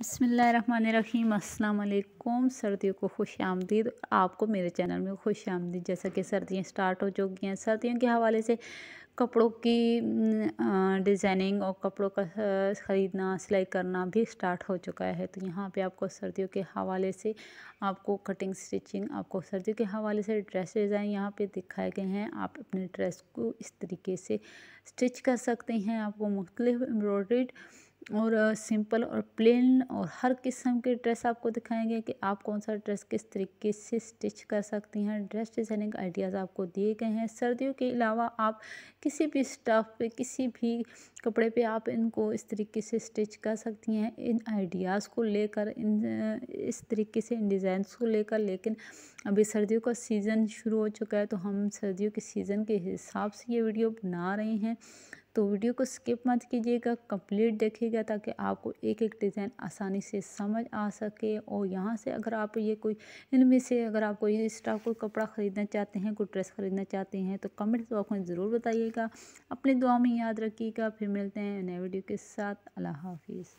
बसमीम अल्लाम सर्दियों को खुश आमदीद आपको मेरे चैनल में खुश आमदीद जैसा कि सर्दियाँ स्टार्ट हो चुकी हैं सर्दियों के हवाले से कपड़ों की डिज़ाइनिंग और कपड़ों का ख़रीदना सिलाई करना भी स्टार्ट हो चुका है तो यहाँ पे आपको सर्दियों के हवाले से आपको कटिंग स्टिचिंग आपको सर्दियों के हवाले से ड्रेस डिज़ाइन यहाँ पे दिखाए गए हैं आप अपने ड्रेस को इस तरीके से स्टिच कर सकते हैं आपको मुख्तलिफ एम्ब्रॉयड और सिंपल और प्लेन और हर किस्म के ड्रेस आपको दिखाएंगे कि आप कौन सा ड्रेस किस तरीके से स्टिच कर सकती हैं ड्रेस डिज़ाइनिंग आइडियाज़ आपको दिए गए हैं सर्दियों के अलावा आप किसी भी स्टफ पे किसी भी कपड़े पे आप इनको इस तरीके से स्टिच कर सकती हैं इन आइडियाज़ को लेकर इन इस तरीके से इन डिज़ाइन को लेकर लेकिन अभी सर्दियों का सीज़न शुरू हो चुका है तो हम सर्दियों के सीज़न के हिसाब से ये वीडियो बना रहे हैं तो वीडियो को स्किप मत कीजिएगा कंप्लीट देखिएगा ताकि आपको एक एक डिज़ाइन आसानी से समझ आ सके और यहाँ से अगर आप ये कोई इनमें से अगर आप कोई टाइप कोई कपड़ा ख़रीदना चाहते हैं कोई ड्रेस ख़रीदना चाहते हैं तो कमेंट्स बॉक्स में ज़रूर बताइएगा अपनी दुआ में याद रखिएगा फिर मिलते हैं नए वीडियो के साथ अल्लाह हाफिज़